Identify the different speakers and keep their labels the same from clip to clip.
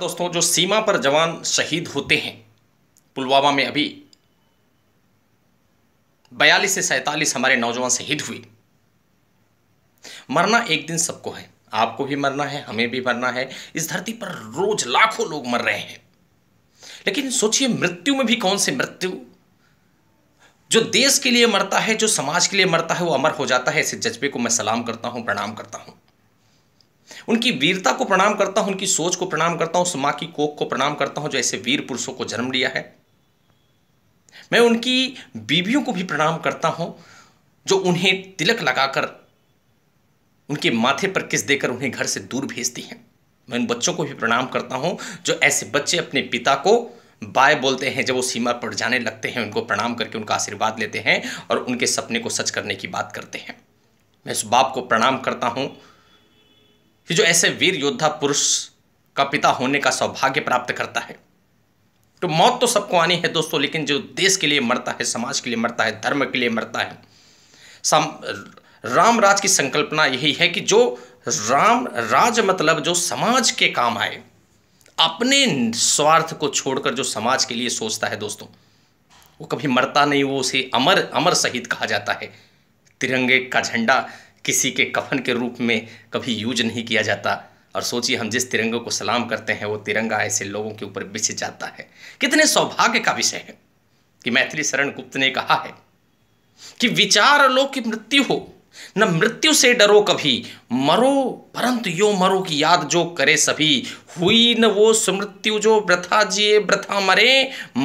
Speaker 1: दोस्तों जो सीमा पर जवान शहीद होते हैं पुलवामा में अभी बयालीस से सैतालीस हमारे नौजवान शहीद हुए मरना एक दिन सबको है आपको भी मरना है हमें भी मरना है इस धरती पर रोज लाखों लोग मर रहे हैं लेकिन सोचिए मृत्यु में भी कौन सी मृत्यु जो देश के लिए मरता है जो समाज के लिए मरता है वो अमर हो जाता है ऐसे जज्बे को मैं सलाम करता हूं प्रणाम करता हूं उनकी वीरता को प्रणाम करता हूँ उनकी सोच को प्रणाम करता हूँ उस माँ की कोख को प्रणाम करता हूँ जो ऐसे वीर पुरुषों को जन्म लिया है मैं उनकी बीवियों को भी प्रणाम करता हूँ जो उन्हें तिलक लगाकर उनके माथे पर किस देकर उन्हें घर से दूर भेजती हैं मैं उन बच्चों को भी प्रणाम करता हूँ जो ऐसे बच्चे अपने पिता को बाय बोलते हैं जब वो सीमा पर जाने लगते हैं उनको प्रणाम करके उनका आशीर्वाद लेते हैं और उनके सपने को सच करने की बात करते हैं मैं उस बाप को प्रणाम करता हूँ कि जो ऐसे वीर योद्धा पुरुष का पिता होने का सौभाग्य प्राप्त करता है तो मौत तो सबको आनी है दोस्तों लेकिन जो देश के लिए मरता है समाज के लिए मरता है धर्म के लिए मरता है राम राज की संकल्पना यही है कि जो राम राज मतलब जो समाज के काम आए अपने स्वार्थ को छोड़कर जो समाज के लिए सोचता है दोस्तों वो कभी मरता नहीं वो उसे अमर अमर शहीद कहा जाता है तिरंगे का झंडा किसी के कफन के रूप में कभी यूज नहीं किया जाता और सोचिए हम जिस तिरंगे को सलाम करते हैं वो तिरंगा ऐसे लोगों के ऊपर बिछ जाता है कितने सौभाग्य का विषय है कि मैथिली शरण गुप्त ने कहा है कि विचार लोक की मृत्यु हो न मृत्यु से डरो कभी मरो परंतु यो मरो की याद जो करे सभी हुई न वो सुमृत्यु जो ब्रथा जिए ब्रथा मरे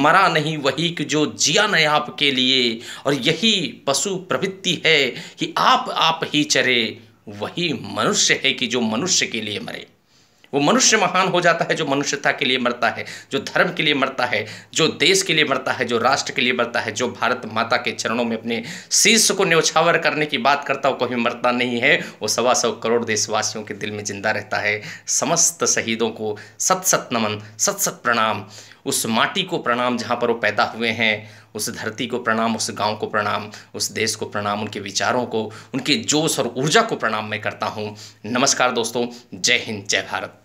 Speaker 1: मरा नहीं वही कि जो जिया न आपके लिए और यही पशु प्रवृत्ति है कि आप आप ही चरे वही मनुष्य है कि जो मनुष्य के लिए मरे वो मनुष्य महान हो जाता है जो मनुष्यता के लिए मरता है जो धर्म के लिए मरता है जो देश के लिए मरता है जो राष्ट्र के लिए मरता है जो भारत माता के चरणों में अपने शीर्ष को न्यौछावर करने की बात करता हो कभी मरता नहीं है वो सवा सौ करोड़ देशवासियों के दिल में जिंदा रहता है समस्त शहीदों को सत सत नमन सत सत प्रणाम उस माटी को प्रणाम जहाँ पर वो पैदा हुए हैं उस धरती को प्रणाम उस गांव को प्रणाम उस देश को प्रणाम उनके विचारों को उनके जोश और ऊर्जा को प्रणाम मैं करता हूँ नमस्कार दोस्तों जय हिंद जय भारत